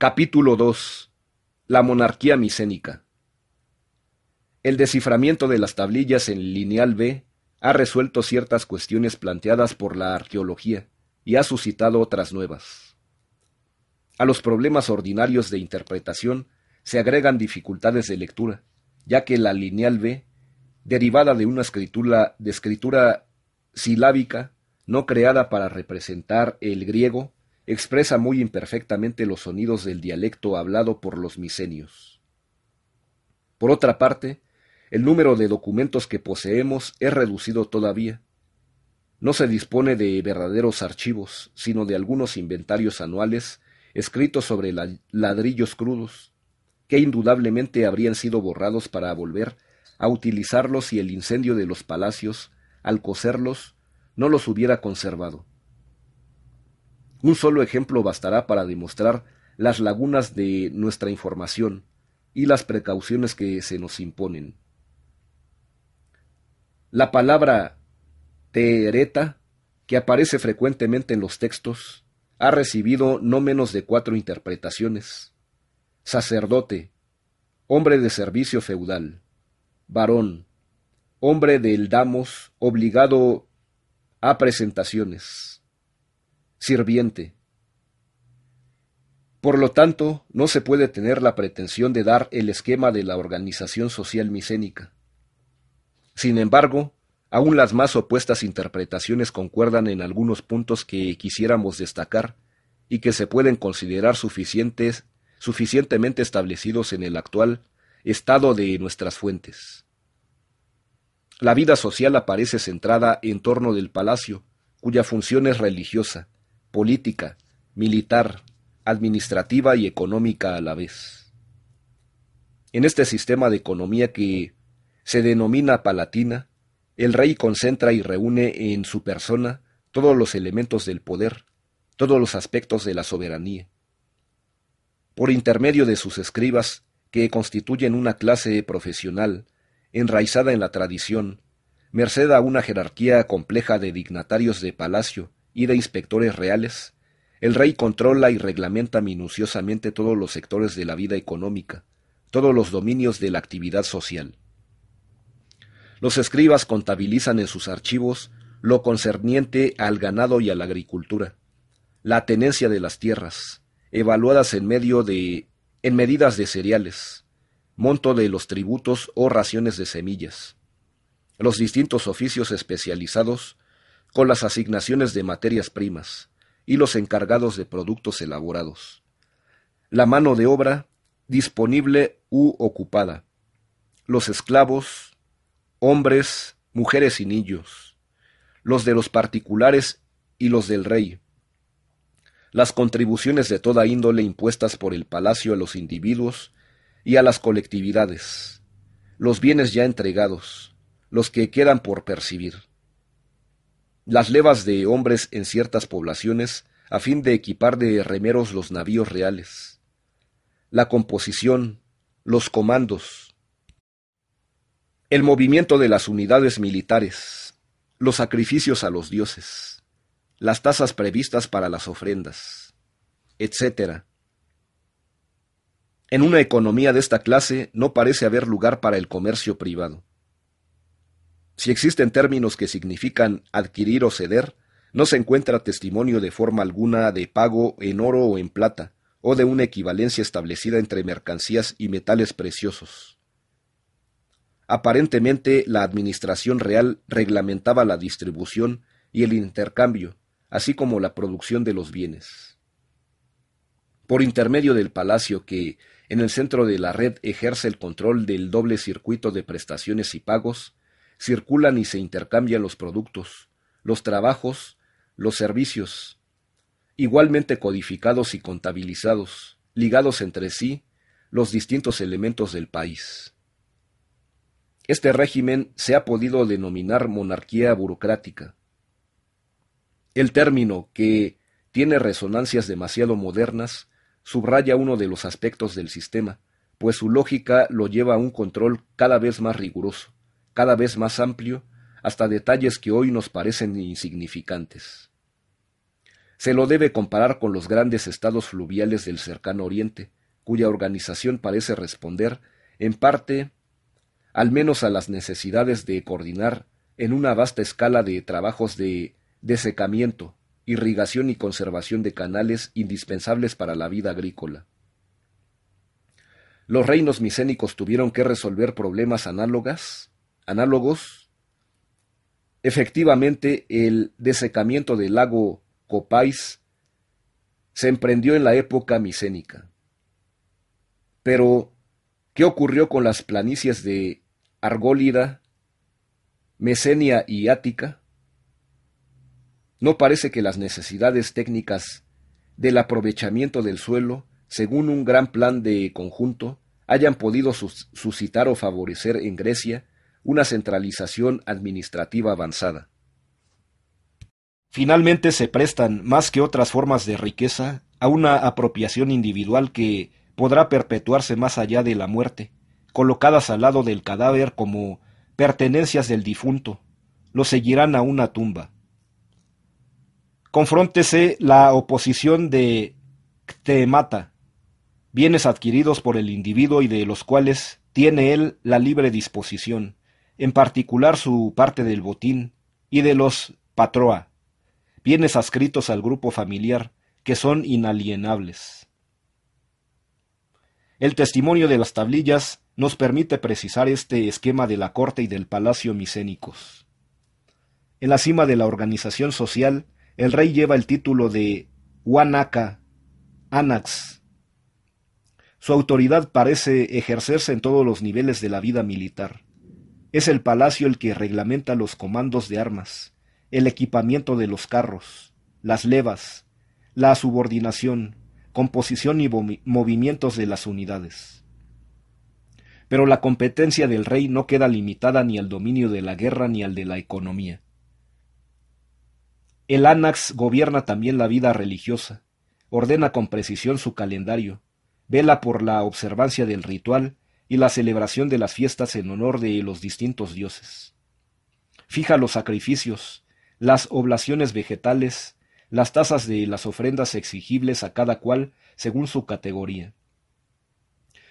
Capítulo 2. La monarquía micénica. El desciframiento de las tablillas en lineal B ha resuelto ciertas cuestiones planteadas por la arqueología y ha suscitado otras nuevas. A los problemas ordinarios de interpretación se agregan dificultades de lectura, ya que la lineal B, derivada de una escritura, de escritura silábica no creada para representar el griego, expresa muy imperfectamente los sonidos del dialecto hablado por los micenios. Por otra parte, el número de documentos que poseemos es reducido todavía. No se dispone de verdaderos archivos, sino de algunos inventarios anuales escritos sobre ladrillos crudos, que indudablemente habrían sido borrados para volver a utilizarlos si el incendio de los palacios, al coserlos, no los hubiera conservado. Un solo ejemplo bastará para demostrar las lagunas de nuestra información y las precauciones que se nos imponen. La palabra tereta, que aparece frecuentemente en los textos, ha recibido no menos de cuatro interpretaciones. Sacerdote, hombre de servicio feudal, varón, hombre del damos obligado a presentaciones sirviente. Por lo tanto, no se puede tener la pretensión de dar el esquema de la organización social micénica. Sin embargo, aún las más opuestas interpretaciones concuerdan en algunos puntos que quisiéramos destacar y que se pueden considerar suficientes, suficientemente establecidos en el actual estado de nuestras fuentes. La vida social aparece centrada en torno del palacio, cuya función es religiosa, política, militar, administrativa y económica a la vez. En este sistema de economía que se denomina palatina, el rey concentra y reúne en su persona todos los elementos del poder, todos los aspectos de la soberanía. Por intermedio de sus escribas, que constituyen una clase profesional, enraizada en la tradición, merced a una jerarquía compleja de dignatarios de palacio, y de inspectores reales, el rey controla y reglamenta minuciosamente todos los sectores de la vida económica, todos los dominios de la actividad social. Los escribas contabilizan en sus archivos lo concerniente al ganado y a la agricultura, la tenencia de las tierras, evaluadas en medio de en medidas de cereales, monto de los tributos o raciones de semillas, los distintos oficios especializados con las asignaciones de materias primas y los encargados de productos elaborados, la mano de obra disponible u ocupada, los esclavos, hombres, mujeres y niños, los de los particulares y los del rey, las contribuciones de toda índole impuestas por el palacio a los individuos y a las colectividades, los bienes ya entregados, los que quedan por percibir las levas de hombres en ciertas poblaciones a fin de equipar de remeros los navíos reales, la composición, los comandos, el movimiento de las unidades militares, los sacrificios a los dioses, las tasas previstas para las ofrendas, etc. En una economía de esta clase no parece haber lugar para el comercio privado. Si existen términos que significan adquirir o ceder, no se encuentra testimonio de forma alguna de pago en oro o en plata, o de una equivalencia establecida entre mercancías y metales preciosos. Aparentemente, la administración real reglamentaba la distribución y el intercambio, así como la producción de los bienes. Por intermedio del palacio que, en el centro de la red, ejerce el control del doble circuito de prestaciones y pagos, circulan y se intercambian los productos, los trabajos, los servicios, igualmente codificados y contabilizados, ligados entre sí los distintos elementos del país. Este régimen se ha podido denominar monarquía burocrática. El término, que tiene resonancias demasiado modernas, subraya uno de los aspectos del sistema, pues su lógica lo lleva a un control cada vez más riguroso cada vez más amplio, hasta detalles que hoy nos parecen insignificantes. Se lo debe comparar con los grandes estados fluviales del cercano oriente, cuya organización parece responder, en parte, al menos a las necesidades de coordinar en una vasta escala de trabajos de desecamiento, irrigación y conservación de canales indispensables para la vida agrícola. Los reinos micénicos tuvieron que resolver problemas análogas análogos, efectivamente el desecamiento del lago Copais se emprendió en la época micénica. Pero, ¿qué ocurrió con las planicies de Argólida, Mesenia y Ática? No parece que las necesidades técnicas del aprovechamiento del suelo, según un gran plan de conjunto, hayan podido suscitar o favorecer en Grecia una centralización administrativa avanzada. Finalmente se prestan, más que otras formas de riqueza, a una apropiación individual que podrá perpetuarse más allá de la muerte, colocadas al lado del cadáver como pertenencias del difunto, lo seguirán a una tumba. Confróntese la oposición de Ctemata, bienes adquiridos por el individuo y de los cuales tiene él la libre disposición en particular su parte del botín y de los patroa, bienes adscritos al grupo familiar que son inalienables. El testimonio de las tablillas nos permite precisar este esquema de la corte y del palacio micénicos. En la cima de la organización social, el rey lleva el título de Huanaca, Anax. Su autoridad parece ejercerse en todos los niveles de la vida militar. Es el palacio el que reglamenta los comandos de armas, el equipamiento de los carros, las levas, la subordinación, composición y movimientos de las unidades. Pero la competencia del rey no queda limitada ni al dominio de la guerra ni al de la economía. El Anax gobierna también la vida religiosa, ordena con precisión su calendario, vela por la observancia del ritual y la celebración de las fiestas en honor de los distintos dioses. Fija los sacrificios, las oblaciones vegetales, las tasas de las ofrendas exigibles a cada cual según su categoría.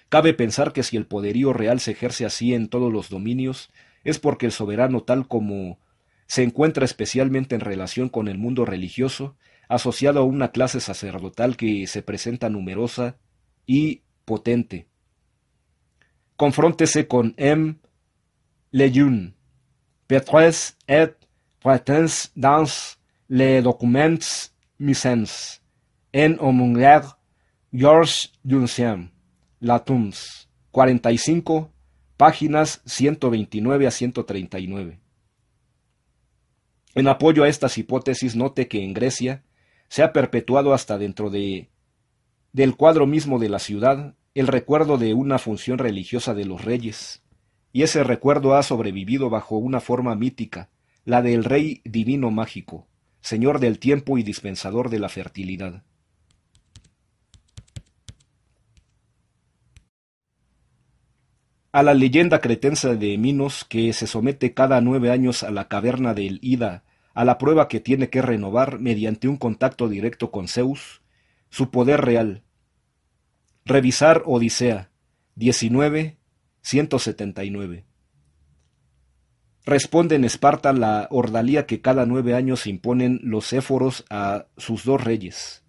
Cabe pensar que si el poderío real se ejerce así en todos los dominios, es porque el soberano tal como se encuentra especialmente en relación con el mundo religioso, asociado a una clase sacerdotal que se presenta numerosa y potente, confróntese con M. Lejeune. Petres et Pretens dans les documents misens en Georges George La Latums, 45, páginas 129 a 139. En apoyo a estas hipótesis, note que en Grecia se ha perpetuado hasta dentro de, del cuadro mismo de la ciudad el recuerdo de una función religiosa de los reyes, y ese recuerdo ha sobrevivido bajo una forma mítica, la del rey divino mágico, señor del tiempo y dispensador de la fertilidad. A la leyenda cretense de Minos que se somete cada nueve años a la caverna del Ida, a la prueba que tiene que renovar mediante un contacto directo con Zeus, su poder real, Revisar Odisea 19, 179. Responde en Esparta la ordalía que cada nueve años imponen los éforos a sus dos reyes,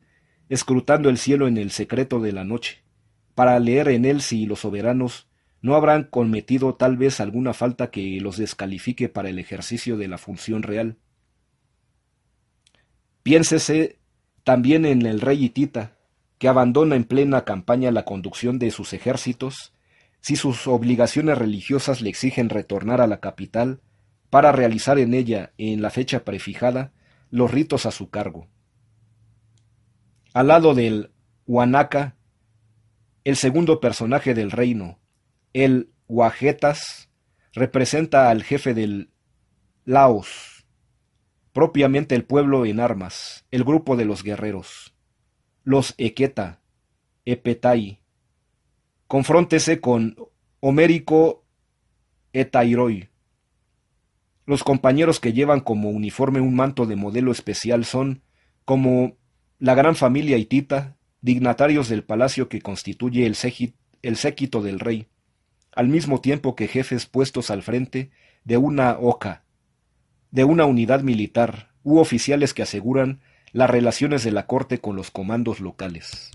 escrutando el cielo en el secreto de la noche, para leer en él si los soberanos no habrán cometido tal vez alguna falta que los descalifique para el ejercicio de la función real. Piénsese también en el rey Hitita, que abandona en plena campaña la conducción de sus ejércitos, si sus obligaciones religiosas le exigen retornar a la capital para realizar en ella, en la fecha prefijada, los ritos a su cargo. Al lado del Huanaca, el segundo personaje del reino, el Huajetas, representa al jefe del Laos, propiamente el pueblo en armas, el grupo de los guerreros los Equeta, Epetai. Confróntese con Homérico Etairoi. Los compañeros que llevan como uniforme un manto de modelo especial son, como la gran familia hitita, dignatarios del palacio que constituye el, el séquito del rey, al mismo tiempo que jefes puestos al frente de una oca, de una unidad militar, u oficiales que aseguran las relaciones de la corte con los comandos locales.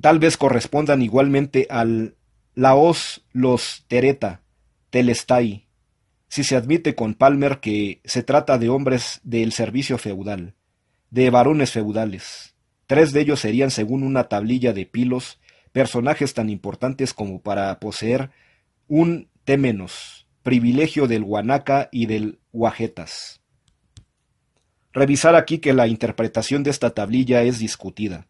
Tal vez correspondan igualmente al Laos los Tereta, Telestai, si se admite con Palmer que se trata de hombres del servicio feudal, de varones feudales. Tres de ellos serían, según una tablilla de pilos, personajes tan importantes como para poseer un temenos, privilegio del Guanaca y del Guajetas. Revisar aquí que la interpretación de esta tablilla es discutida.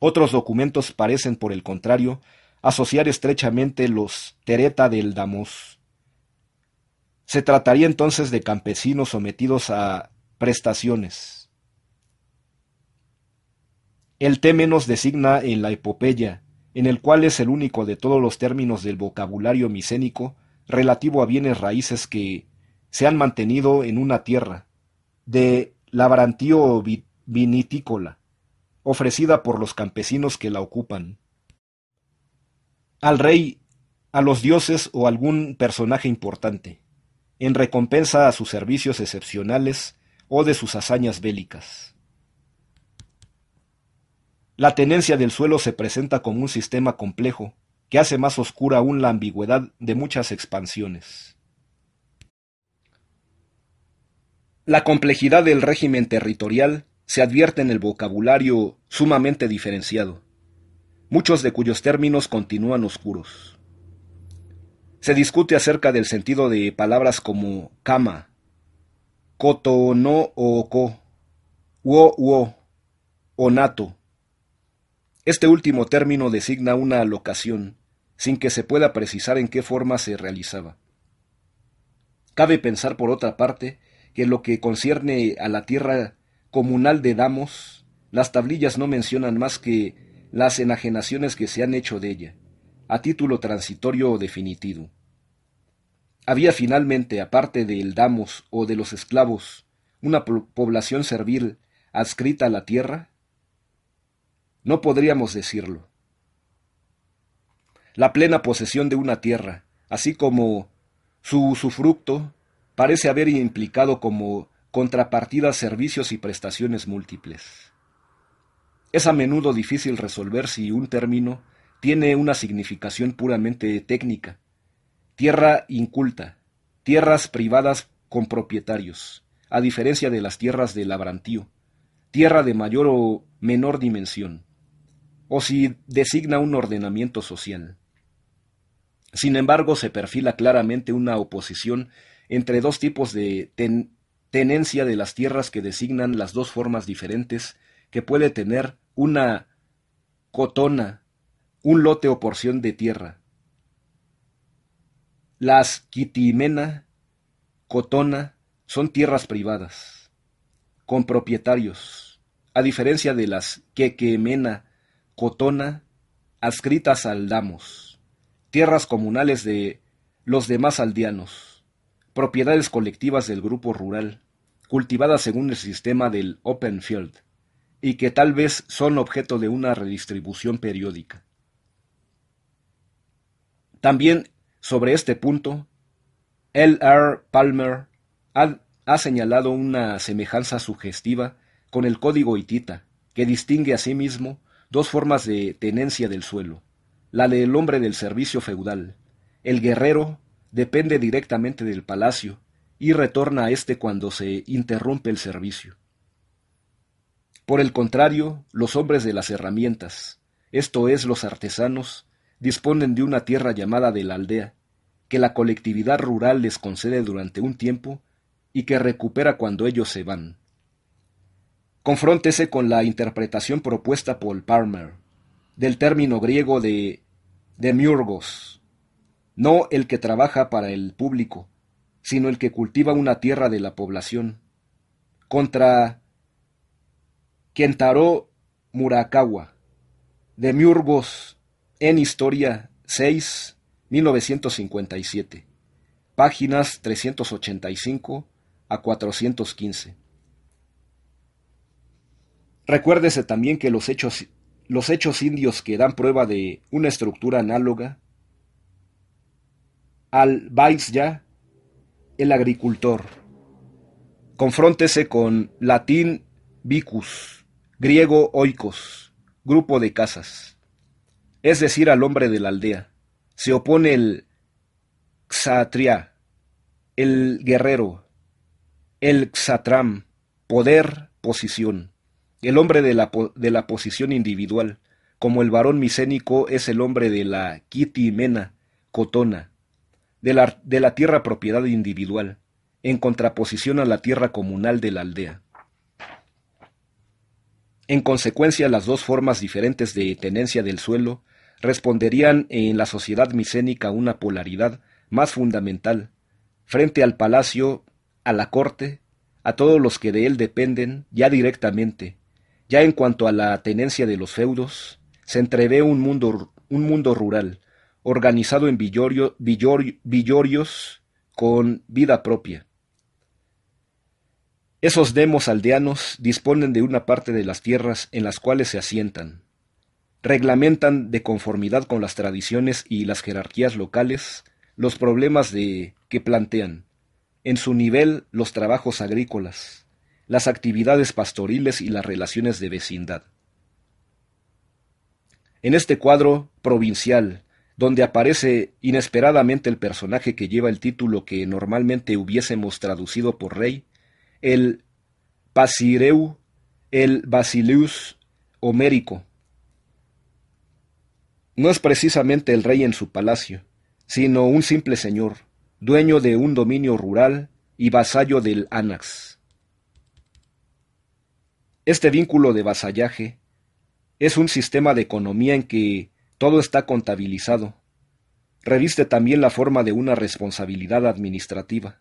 Otros documentos parecen, por el contrario, asociar estrechamente los tereta del Damos. Se trataría entonces de campesinos sometidos a prestaciones. El menos designa en la epopeya, en el cual es el único de todos los términos del vocabulario micénico relativo a bienes raíces que se han mantenido en una tierra, de labrantío vinitícola, ofrecida por los campesinos que la ocupan. Al rey, a los dioses o algún personaje importante, en recompensa a sus servicios excepcionales o de sus hazañas bélicas. La tenencia del suelo se presenta como un sistema complejo que hace más oscura aún la ambigüedad de muchas expansiones. La complejidad del régimen territorial se advierte en el vocabulario sumamente diferenciado, muchos de cuyos términos continúan oscuros. Se discute acerca del sentido de palabras como kama, coto no o co, wo wo, onato. Este último término designa una locación, sin que se pueda precisar en qué forma se realizaba. Cabe pensar por otra parte que lo que concierne a la tierra comunal de Damos, las tablillas no mencionan más que las enajenaciones que se han hecho de ella, a título transitorio o definitivo. Había finalmente, aparte del Damos o de los esclavos, una población servil adscrita a la tierra? No podríamos decirlo. La plena posesión de una tierra, así como su usufructo, parece haber implicado como contrapartida servicios y prestaciones múltiples. Es a menudo difícil resolver si un término tiene una significación puramente técnica. Tierra inculta, tierras privadas con propietarios, a diferencia de las tierras de labrantío, tierra de mayor o menor dimensión, o si designa un ordenamiento social. Sin embargo, se perfila claramente una oposición entre dos tipos de tenencia de las tierras que designan las dos formas diferentes que puede tener una cotona, un lote o porción de tierra. Las quitimena, cotona, son tierras privadas, con propietarios, a diferencia de las quequemena, cotona, adscritas al damos, tierras comunales de los demás aldeanos propiedades colectivas del grupo rural, cultivadas según el sistema del open field, y que tal vez son objeto de una redistribución periódica. También sobre este punto, L. R. Palmer ha, señalado una semejanza sugestiva con el código hitita, que distingue asimismo dos formas de tenencia del suelo, la del hombre del servicio feudal, el guerrero depende directamente del palacio y retorna a éste cuando se interrumpe el servicio. Por el contrario, los hombres de las herramientas, esto es los artesanos, disponen de una tierra llamada de la aldea, que la colectividad rural les concede durante un tiempo y que recupera cuando ellos se van. Confróntese con la interpretación propuesta por Palmer del término griego de demiurgos, no el que trabaja para el público, sino el que cultiva una tierra de la población. Contra Kentaro Murakawa, de Miurbos, en Historia 6, 1957, páginas 385 a 415. Recuérdese también que los hechos, los hechos indios que dan prueba de una estructura análoga al ya el agricultor. Confróntese con latín vicus, griego oikos, grupo de casas, es decir, al hombre de la aldea. Se opone el xatria, el guerrero, el xatram, poder, posición, el hombre de la, de la posición individual, como el varón micénico es el hombre de la mena cotona, de la, tierra propiedad individual, en contraposición a la tierra comunal de la aldea. En consecuencia, las dos formas diferentes de tenencia del suelo responderían en la sociedad micénica una polaridad más fundamental, frente al palacio, a la corte, a todos los que de él dependen ya directamente. Ya en cuanto a la tenencia de los feudos, se entrevé un mundo, un mundo rural, organizado en villorios con vida propia. Esos demos aldeanos disponen de una parte de las tierras en las cuales se asientan, reglamentan de conformidad con las tradiciones y las jerarquías locales los problemas de, que plantean, en su nivel los trabajos agrícolas, las actividades pastoriles y las relaciones de vecindad. En este cuadro provincial, donde aparece inesperadamente el personaje que lleva el título que normalmente hubiésemos traducido por rey, el Pasireu, el Basileus homérico. No es precisamente el rey en su palacio, sino un simple señor, dueño de un dominio rural y vasallo del Anax. Este vínculo de vasallaje es un sistema de economía en que todo está contabilizado. Reviste también la forma de una responsabilidad administrativa.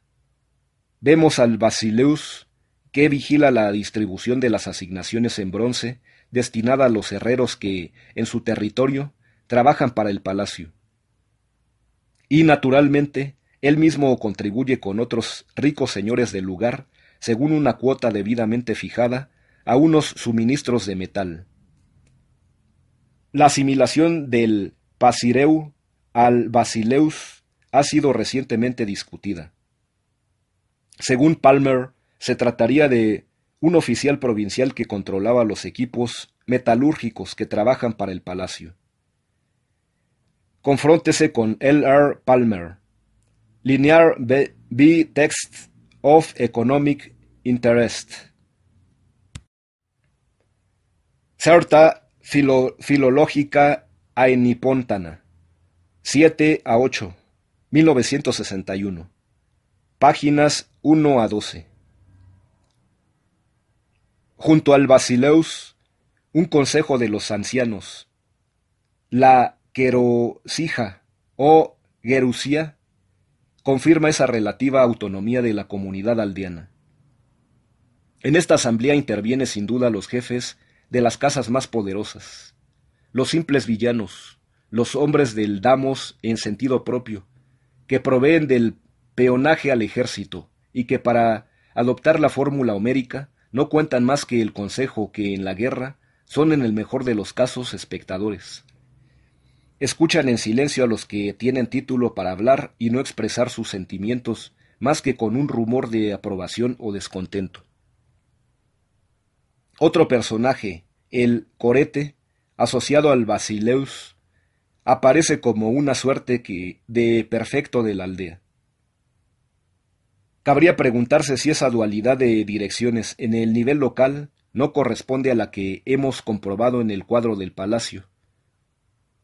Vemos al Basileus que vigila la distribución de las asignaciones en bronce destinada a los herreros que, en su territorio, trabajan para el palacio. Y, naturalmente, él mismo contribuye con otros ricos señores del lugar, según una cuota debidamente fijada, a unos suministros de metal. La asimilación del Pasireu al Basileus ha sido recientemente discutida. Según Palmer, se trataría de un oficial provincial que controlaba los equipos metalúrgicos que trabajan para el palacio. Confróntese con L. R. Palmer, Linear B. Text of Economic Interest. Certa Filológica Aenipontana, 7 a 8, 1961, páginas 1 a 12. Junto al Basileus, un consejo de los ancianos. La Querosija o Gerusia confirma esa relativa autonomía de la comunidad aldeana. En esta asamblea interviene sin duda los jefes de las casas más poderosas, los simples villanos, los hombres del damos en sentido propio, que proveen del peonaje al ejército y que para adoptar la fórmula homérica no cuentan más que el consejo que en la guerra son en el mejor de los casos espectadores. Escuchan en silencio a los que tienen título para hablar y no expresar sus sentimientos más que con un rumor de aprobación o descontento. Otro personaje, el Corete, asociado al Basileus, aparece como una suerte que de perfecto de la aldea. Cabría preguntarse si esa dualidad de direcciones en el nivel local no corresponde a la que hemos comprobado en el cuadro del palacio.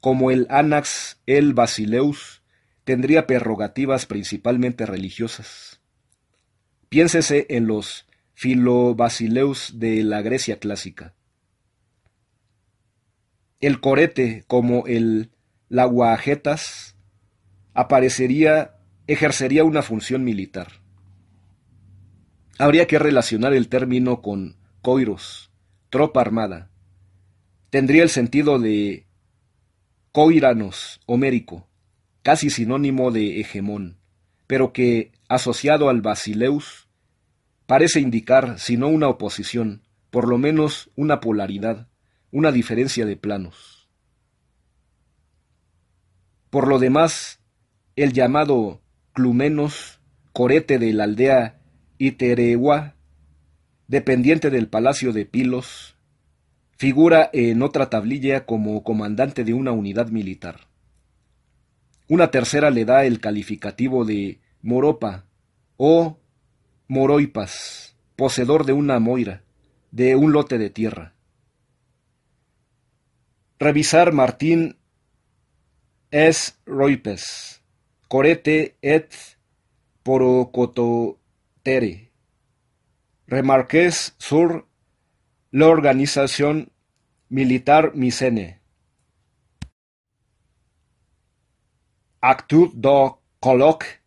Como el Anax, el Basileus tendría prerrogativas principalmente religiosas. Piénsese en los Filobasileus de la Grecia clásica. El corete, como el laguajetas, aparecería, ejercería una función militar. Habría que relacionar el término con coiros, tropa armada. Tendría el sentido de coiranos, homérico, casi sinónimo de hegemón, pero que, asociado al basileus, parece indicar, si no una oposición, por lo menos una polaridad, una diferencia de planos. Por lo demás, el llamado Clumenos, corete de la aldea Iteregua, dependiente del palacio de Pilos, figura en otra tablilla como comandante de una unidad militar. Una tercera le da el calificativo de Moropa o Moroipas, poseedor de una moira, de un lote de tierra. Revisar Martín es Roipes, Corete et Porocototere. Remarques sur la organización militar Micene. Actu do colloque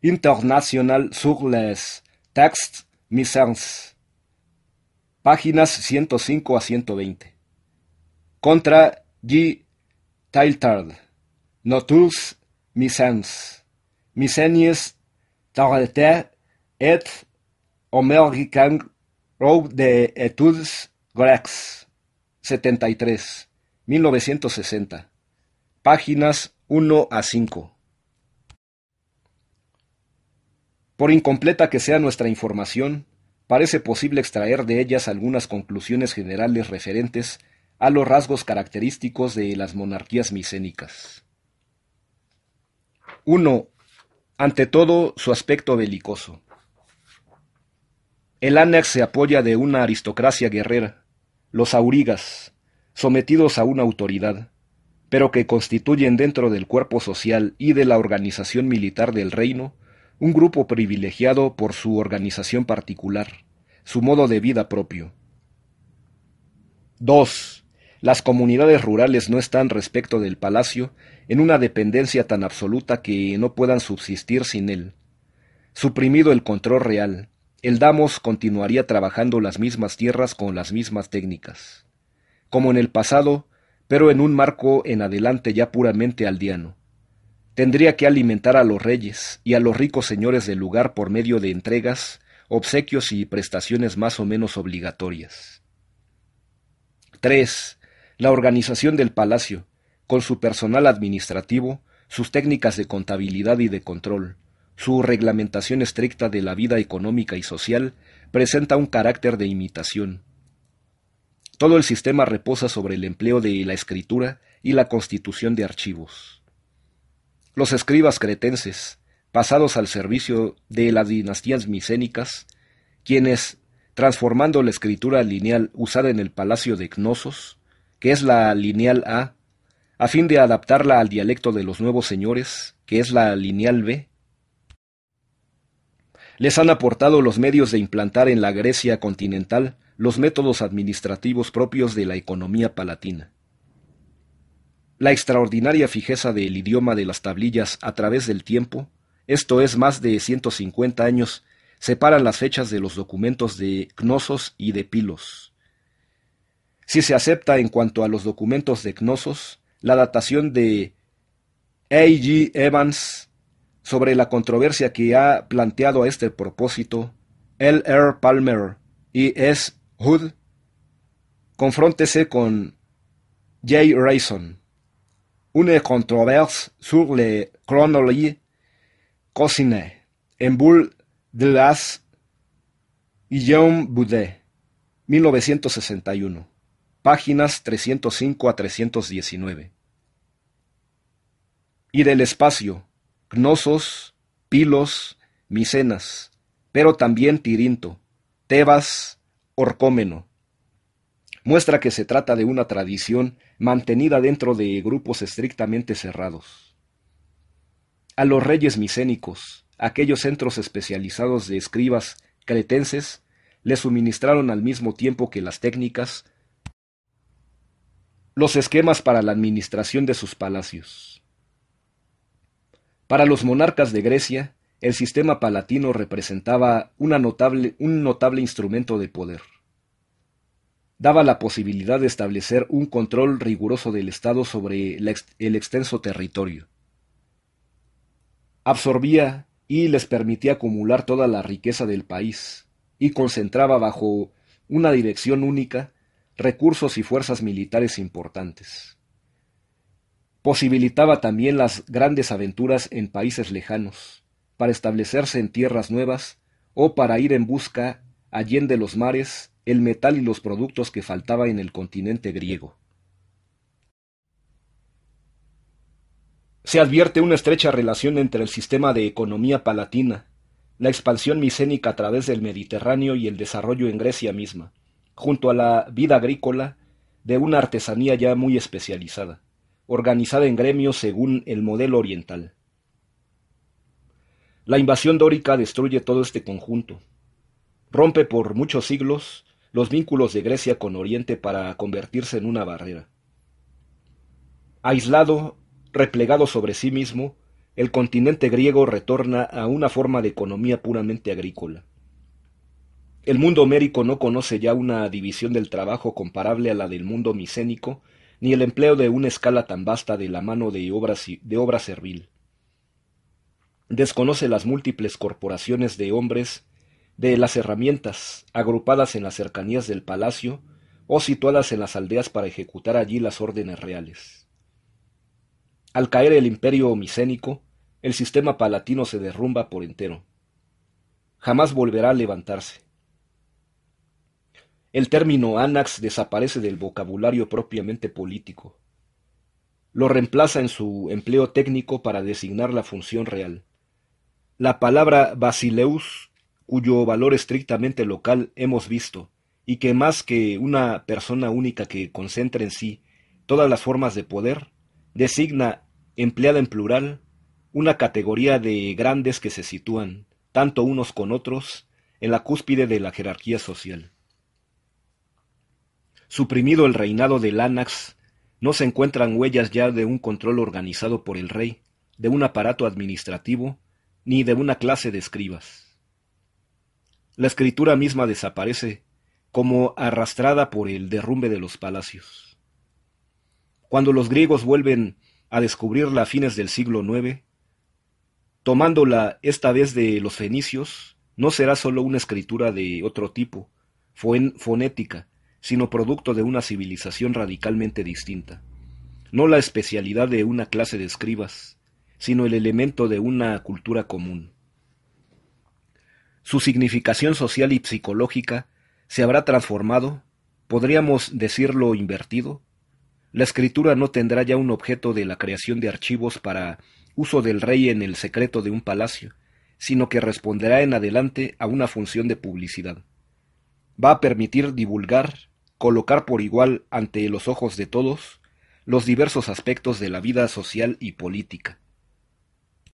international sur les Texts misans páginas 105 a 120. Contra G. Tailtard, Notus misans misenius Tarleté et American Road de Etudes Grex, 73, 1960, páginas 1 a 5. Por incompleta que sea nuestra información, parece posible extraer de ellas algunas conclusiones generales referentes a los rasgos característicos de las monarquías micénicas. 1. Ante todo, su aspecto belicoso. El ánex se apoya de una aristocracia guerrera, los aurigas, sometidos a una autoridad, pero que constituyen dentro del cuerpo social y de la organización militar del reino un grupo privilegiado por su organización particular, su modo de vida propio. 2. Las comunidades rurales no están respecto del palacio en una dependencia tan absoluta que no puedan subsistir sin él. Suprimido el control real, el Damos continuaría trabajando las mismas tierras con las mismas técnicas, como en el pasado, pero en un marco en adelante ya puramente aldeano. Tendría que alimentar a los reyes y a los ricos señores del lugar por medio de entregas, obsequios y prestaciones más o menos obligatorias. 3. La organización del palacio, con su personal administrativo, sus técnicas de contabilidad y de control, su reglamentación estricta de la vida económica y social, presenta un carácter de imitación. Todo el sistema reposa sobre el empleo de la escritura y la constitución de archivos. Los escribas cretenses, pasados al servicio de las dinastías micénicas, quienes, transformando la escritura lineal usada en el palacio de Cnosos, que es la lineal A, a fin de adaptarla al dialecto de los nuevos señores, que es la lineal B, les han aportado los medios de implantar en la Grecia continental los métodos administrativos propios de la economía palatina. La extraordinaria fijeza del idioma de las tablillas a través del tiempo, esto es más de 150 años, separan las fechas de los documentos de Cnosos y de Pilos. Si se acepta en cuanto a los documentos de Cnosos, la datación de A. G. Evans sobre la controversia que ha planteado a este propósito L. R. Palmer y S. Hood, confróntese con J. Rayson une controverse sur les chronologie cocinée en boule de las Guillaume Boudet, 1961, páginas 305 a 319. Y del espacio, Gnosos, Pilos, Micenas, pero también Tirinto, Tebas, Orcómeno, muestra que se trata de una tradición mantenida dentro de grupos estrictamente cerrados. A los reyes micénicos, aquellos centros especializados de escribas cretenses, le suministraron al mismo tiempo que las técnicas, los esquemas para la administración de sus palacios. Para los monarcas de Grecia, el sistema palatino representaba notable, un notable instrumento de poder daba la posibilidad de establecer un control riguroso del Estado sobre el extenso territorio. Absorbía y les permitía acumular toda la riqueza del país, y concentraba bajo una dirección única recursos y fuerzas militares importantes. Posibilitaba también las grandes aventuras en países lejanos, para establecerse en tierras nuevas o para ir en busca, allende los mares, el metal y los productos que faltaba en el continente griego. Se advierte una estrecha relación entre el sistema de economía palatina, la expansión micénica a través del Mediterráneo y el desarrollo en Grecia misma, junto a la vida agrícola de una artesanía ya muy especializada, organizada en gremios según el modelo oriental. La invasión dórica destruye todo este conjunto, rompe por muchos siglos los vínculos de Grecia con Oriente para convertirse en una barrera. Aislado, replegado sobre sí mismo, el continente griego retorna a una forma de economía puramente agrícola. El mundo homérico no conoce ya una división del trabajo comparable a la del mundo micénico, ni el empleo de una escala tan vasta de la mano de obra, de obra servil. Desconoce las múltiples corporaciones de hombres de las herramientas, agrupadas en las cercanías del palacio o situadas en las aldeas para ejecutar allí las órdenes reales. Al caer el imperio micénico, el sistema palatino se derrumba por entero. Jamás volverá a levantarse. El término anax desaparece del vocabulario propiamente político. Lo reemplaza en su empleo técnico para designar la función real. La palabra basileus cuyo valor estrictamente local hemos visto, y que más que una persona única que concentra en sí todas las formas de poder, designa, empleada en plural, una categoría de grandes que se sitúan, tanto unos con otros, en la cúspide de la jerarquía social. Suprimido el reinado del Anax, no se encuentran huellas ya de un control organizado por el rey, de un aparato administrativo, ni de una clase de escribas la escritura misma desaparece, como arrastrada por el derrumbe de los palacios. Cuando los griegos vuelven a descubrirla a fines del siglo IX, tomándola esta vez de los fenicios, no será sólo una escritura de otro tipo, fonética, sino producto de una civilización radicalmente distinta. No la especialidad de una clase de escribas, sino el elemento de una cultura común su significación social y psicológica se habrá transformado, podríamos decirlo invertido. La escritura no tendrá ya un objeto de la creación de archivos para uso del rey en el secreto de un palacio, sino que responderá en adelante a una función de publicidad. Va a permitir divulgar, colocar por igual ante los ojos de todos, los diversos aspectos de la vida social y política.